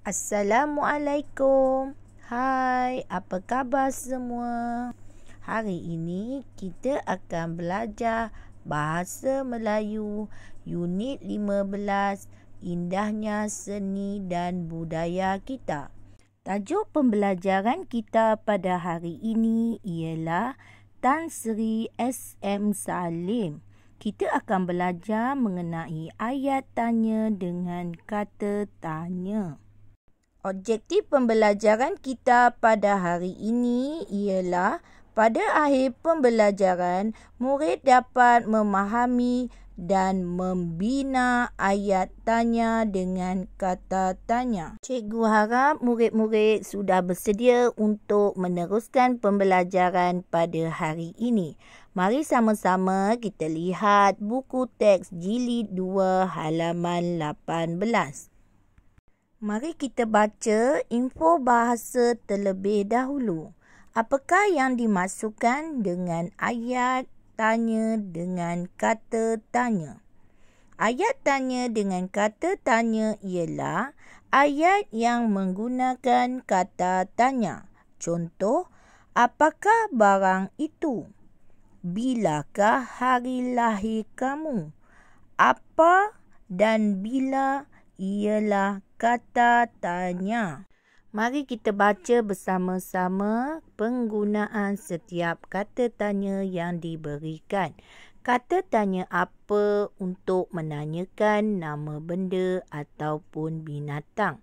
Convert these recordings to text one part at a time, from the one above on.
Assalamualaikum. Hai, apa khabar semua? Hari ini kita akan belajar bahasa Melayu unit 15 Indahnya seni dan budaya kita. Tajuk pembelajaran kita pada hari ini ialah Tan Sri SM Salim. Kita akan belajar mengenai ayat tanya dengan kata tanya. Objektif pembelajaran kita pada hari ini ialah pada akhir pembelajaran, murid dapat memahami dan membina ayat tanya dengan kata tanya. Cikgu harap murid-murid sudah bersedia untuk meneruskan pembelajaran pada hari ini. Mari sama-sama kita lihat buku teks jilid 2 halaman 18. Mari kita baca info bahasa terlebih dahulu. Apakah yang dimasukkan dengan ayat tanya dengan kata tanya? Ayat tanya dengan kata tanya ialah ayat yang menggunakan kata tanya. Contoh, apakah barang itu? Bilakah hari lahir kamu? Apa dan bila ialah kata tanya. Mari kita baca bersama-sama penggunaan setiap kata tanya yang diberikan. Kata tanya apa untuk menanyakan nama benda ataupun binatang?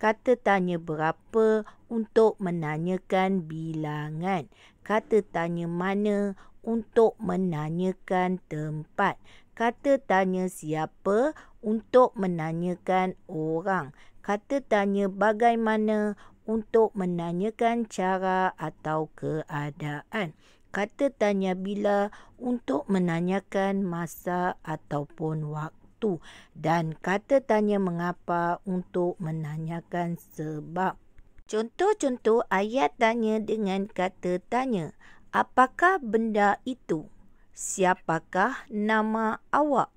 Kata tanya berapa untuk menanyakan bilangan? Kata tanya mana untuk menanyakan tempat? kata tanya siapa untuk menanyakan orang. Kata tanya bagaimana untuk menanyakan cara atau keadaan. Kata tanya bila untuk menanyakan masa ataupun waktu. Dan kata tanya mengapa untuk menanyakan sebab. Contoh-contoh ayat tanya dengan kata tanya. Apakah benda itu? Siapakah nama awak?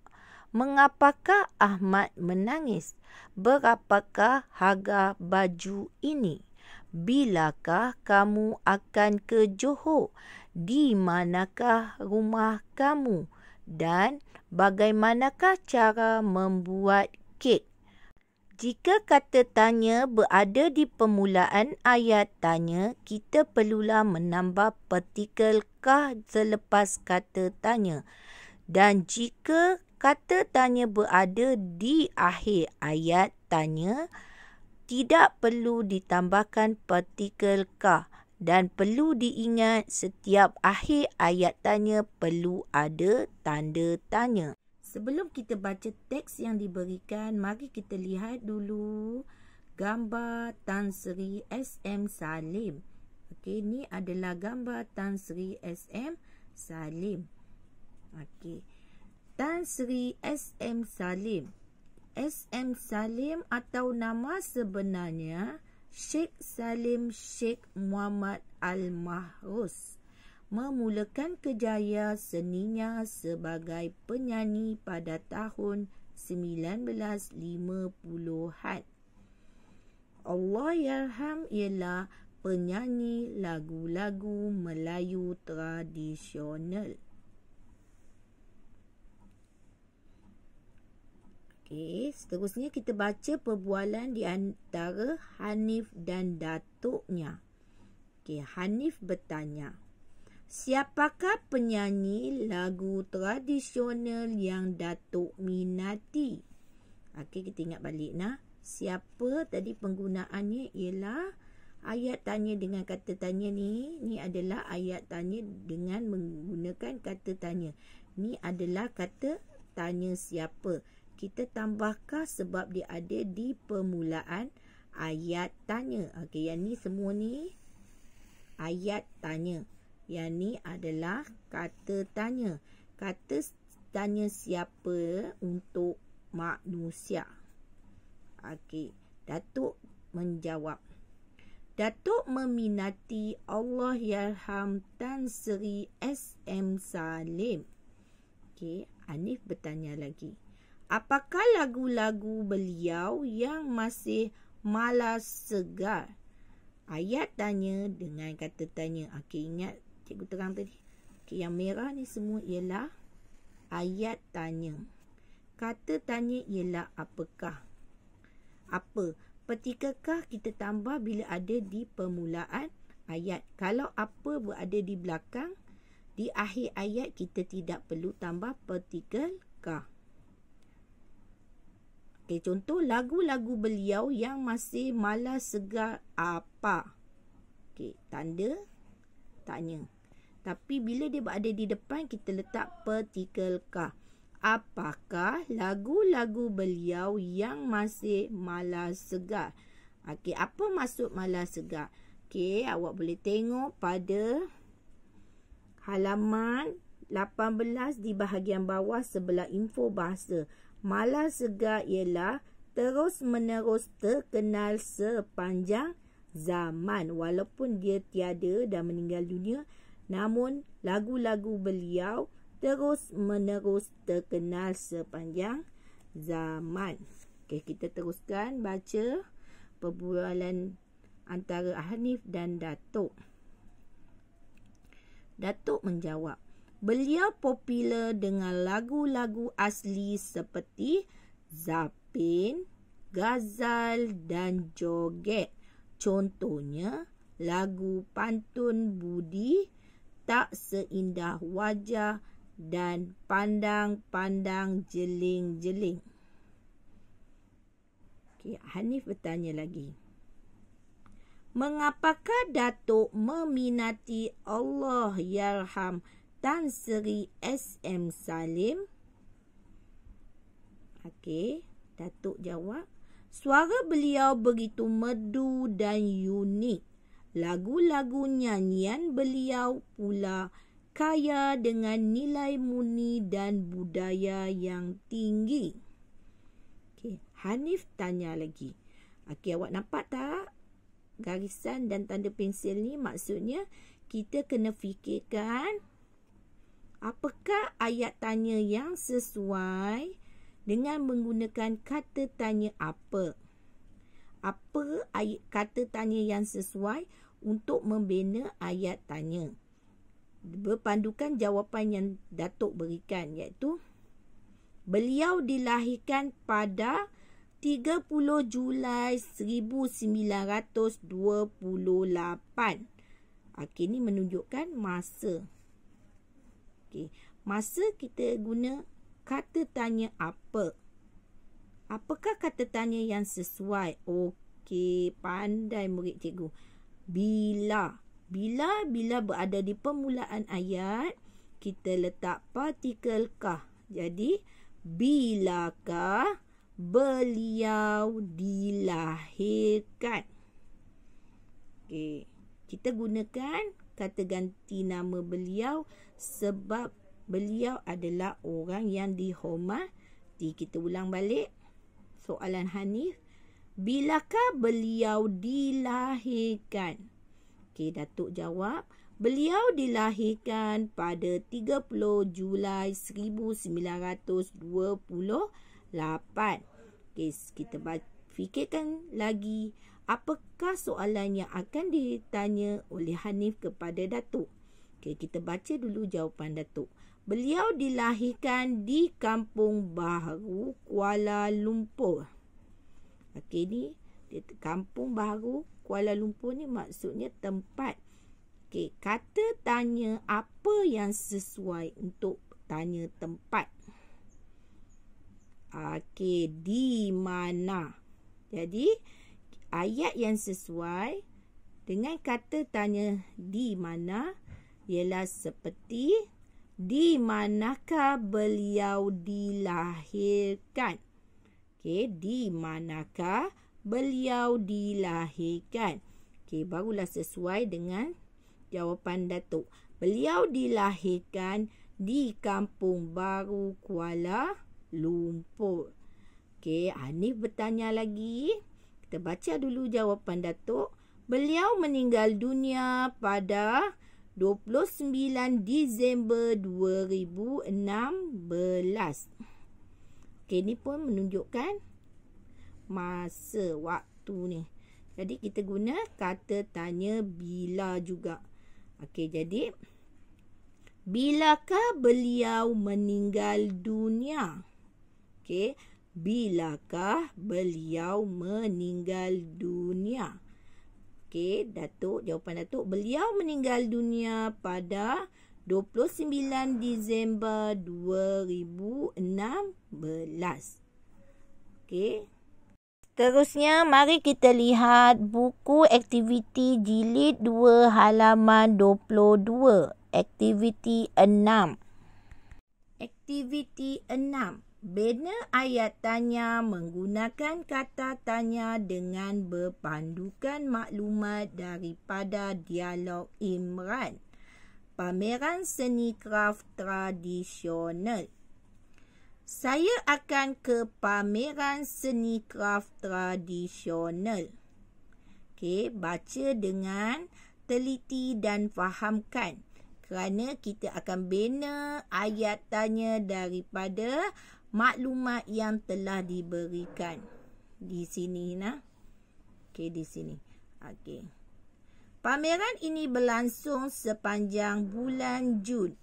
Mengapakah Ahmad menangis? Berapakah harga baju ini? Bilakah kamu akan ke Johor? Di manakah rumah kamu? Dan bagaimanakah cara membuat kek? Jika kata tanya berada di permulaan ayat tanya, kita perlulah menambah partikel kah selepas kata tanya. Dan jika kata tanya berada di akhir ayat tanya, tidak perlu ditambahkan partikel kah dan perlu diingat setiap akhir ayat tanya perlu ada tanda tanya. Sebelum kita baca teks yang diberikan, mari kita lihat dulu gambar Tan Sri SM Salim. Okey, ni adalah gambar Tan Sri SM Salim. Okey. Tan Sri SM Salim. SM Salim atau nama sebenarnya Sheikh Salim Sheikh Muhammad Al-Mahrus memulakan kejaya seninya sebagai penyanyi pada tahun 1950-an. Allah Yarham ialah penyanyi lagu-lagu Melayu tradisional. Okay, seterusnya kita baca perbualan di antara Hanif dan Datuknya. Okay, Hanif bertanya. Okay. Siapakah penyanyi lagu tradisional yang Datuk minati? Okey, kita ingat balik nah. Siapa tadi penggunaannya ialah ayat tanya dengan kata tanya ni. Ni adalah ayat tanya dengan menggunakan kata tanya. Ni adalah kata tanya siapa. Kita tambahkah sebab dia ada di permulaan ayat tanya. Okey, yang ni semua ni ayat tanya. Yang ni adalah kata tanya. Kata tanya siapa untuk manusia. Okey. Datuk menjawab. Datuk meminati Allah Yarham Tan Sri S.M. Salim. Okey. Anif bertanya lagi. Apakah lagu-lagu beliau yang masih malas segar? Ayat tanya dengan kata tanya. Okey, ingat cikgu terang tadi. Okay, yang merah ni semua ialah ayat tanya. Kata tanya ialah apakah? Apa? Petikakah kita tambah bila ada di permulaan ayat? Kalau apa berada di belakang, di akhir ayat kita tidak perlu tambah petikakah. Okay, contoh lagu-lagu beliau yang masih malas segar apa? Okay, tanda tanya. Tapi bila dia berada di depan, kita letak petikel ka. Apakah lagu-lagu beliau yang masih malas segar? Okey, apa maksud malas segar? Okey, awak boleh tengok pada halaman 18 di bahagian bawah sebelah info bahasa. Malas segar ialah terus-menerus terkenal sepanjang zaman walaupun dia tiada dan meninggal dunia. Namun, lagu-lagu beliau terus menerus terkenal sepanjang zaman. Okay kita teruskan baca perbualan antara Hanif dan Datuk. Datuk menjawab, beliau popular dengan lagu-lagu asli seperti Zapin, Gazal dan Joget. Contohnya, lagu Pantun Budi, tak seindah wajah dan pandang-pandang jeling-jeling. Okey, Hanif bertanya lagi. Mengapakah Datuk meminati Allah Yarham Tan Sri SM Salim? Okey, Datuk jawab. Suara beliau begitu medu dan unik. Lagu-lagu nyanyian beliau pula kaya dengan nilai muni dan budaya yang tinggi. Okay. Hanif tanya lagi. Okey, awak nampak tak garisan dan tanda pensil ni maksudnya kita kena fikirkan apakah ayat tanya yang sesuai dengan menggunakan kata tanya apa? Apa ayat kata tanya yang sesuai untuk membina ayat tanya. Berpandukan jawapan yang Datuk berikan iaitu Beliau dilahirkan pada 30 Julai 1928. Okey ni menunjukkan masa. Okey, masa kita guna kata tanya apa? Apakah kata tanya yang sesuai? Okey, pandai murid cikgu. Okey bila. Bila bila berada di permulaan ayat, kita letak partikel kah. Jadi, bilakah beliau dilahirkan. Okey, kita gunakan kata ganti nama beliau sebab beliau adalah orang yang dihormati. Kita ulang balik soalan Hanif. Bilakah beliau dilahirkan? Okey, Datuk jawab. Beliau dilahirkan pada 30 Julai 1928. Okey, kita fikirkan lagi apakah soalan yang akan ditanya oleh Hanif kepada Datuk. Okey, kita baca dulu jawapan Datuk. Beliau dilahirkan di Kampung Baru, Kuala Lumpur. Okey ni kampung baru Kuala Lumpur ni maksudnya tempat. Okey, kata tanya apa yang sesuai untuk tanya tempat. Okey, di mana? Jadi ayat yang sesuai dengan kata tanya di mana ialah seperti di manakah beliau dilahirkan. Okey, di manakah beliau dilahirkan? Okey, barulah sesuai dengan jawapan Datuk. Beliau dilahirkan di Kampung Baru Kuala Lumpur. Okey, Hanif bertanya lagi. Kita baca dulu jawapan Datuk. Beliau meninggal dunia pada 29 Disember 2016. Okey, ni pun menunjukkan masa, waktu ni. Jadi, kita guna kata tanya bila juga. Okey, jadi. Bilakah beliau meninggal dunia? Okey, bilakah beliau meninggal dunia? Okey, Datuk, jawapan Datuk. Beliau meninggal dunia pada... 29 Disember 2016. Okey. Seterusnya, mari kita lihat buku aktiviti jilid 2 halaman 22. Aktiviti 6. Aktiviti 6. Bina ayat tanya menggunakan kata tanya dengan berpandukan maklumat daripada dialog Imran pameran seni kraf tradisional. Saya akan ke pameran seni kraf tradisional. Okey, baca dengan teliti dan fahamkan kerana kita akan bina ayat tanya daripada maklumat yang telah diberikan di sini nah. Okey, di sini. Okey. Pameran ini berlangsung sepanjang bulan Jun.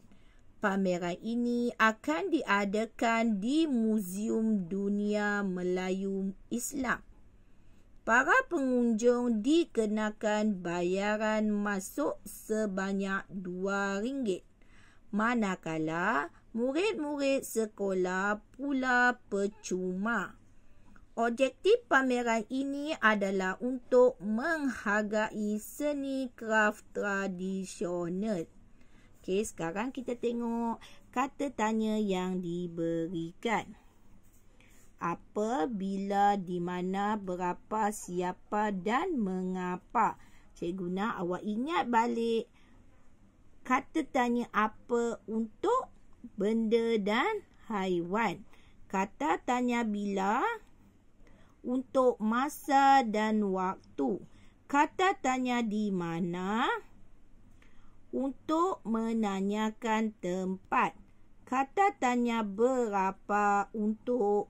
Pameran ini akan diadakan di Museum Dunia Melayu Islam. Para pengunjung dikenakan bayaran masuk sebanyak RM2. Manakala murid-murid sekolah pula percuma. Objektif pameran ini adalah untuk menghargai seni kraft tradisional. Okey, sekarang kita tengok kata tanya yang diberikan. Apa, bila, di mana, berapa, siapa dan mengapa? Cikgu nak awak ingat balik kata tanya apa untuk benda dan haiwan. Kata tanya bila, bila untuk masa dan waktu. Kata tanya di mana? Untuk menanyakan tempat. Kata tanya berapa untuk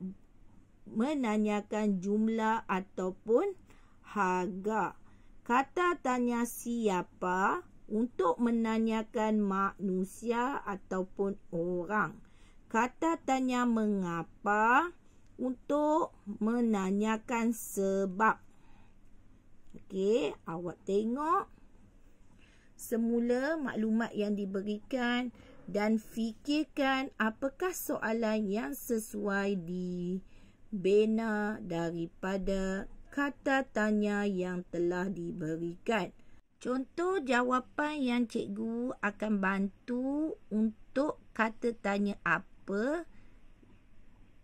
menanyakan jumlah ataupun harga. Kata tanya siapa untuk menanyakan manusia ataupun orang. Kata tanya mengapa untuk menanyakan sebab. Okey, awak tengok semula maklumat yang diberikan dan fikirkan apakah soalan yang sesuai di dibina daripada kata tanya yang telah diberikan. Contoh jawapan yang cikgu akan bantu untuk kata tanya apa?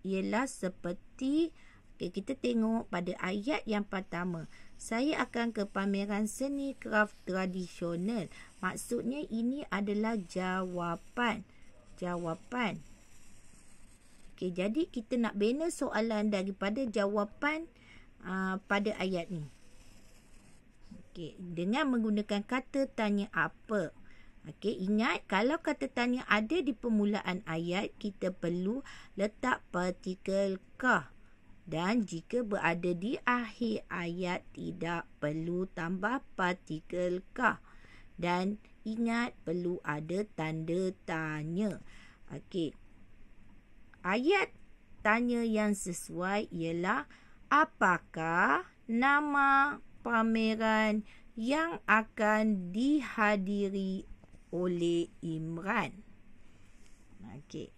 ialah seperti okay, kita tengok pada ayat yang pertama. Saya akan ke pameran seni kraft tradisional. Maksudnya ini adalah jawapan. Jawapan. Okay, jadi kita nak bina soalan daripada jawapan uh, pada ayat ni. Okay, dengan menggunakan kata tanya apa. Okey, ingat kalau kata tanya ada di permulaan ayat, kita perlu letak partikel kah Dan jika berada di akhir ayat, tidak perlu tambah partikel kah Dan ingat perlu ada tanda tanya. Okey. Ayat tanya yang sesuai ialah apakah nama pameran yang akan dihadiri oleh Imran. Okey.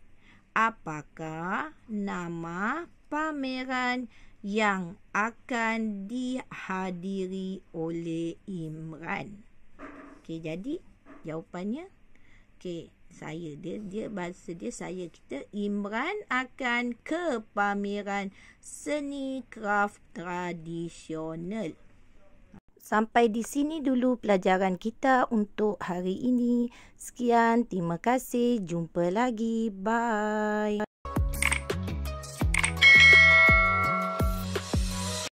Apakah nama pameran yang akan dihadiri oleh Imran? Okey, jadi jawapannya okey, saya dia dia bahasa dia saya kita Imran akan ke pameran seni kraf tradisional. Sampai di sini dulu pelajaran kita untuk hari ini. Sekian, terima kasih. Jumpa lagi. Bye.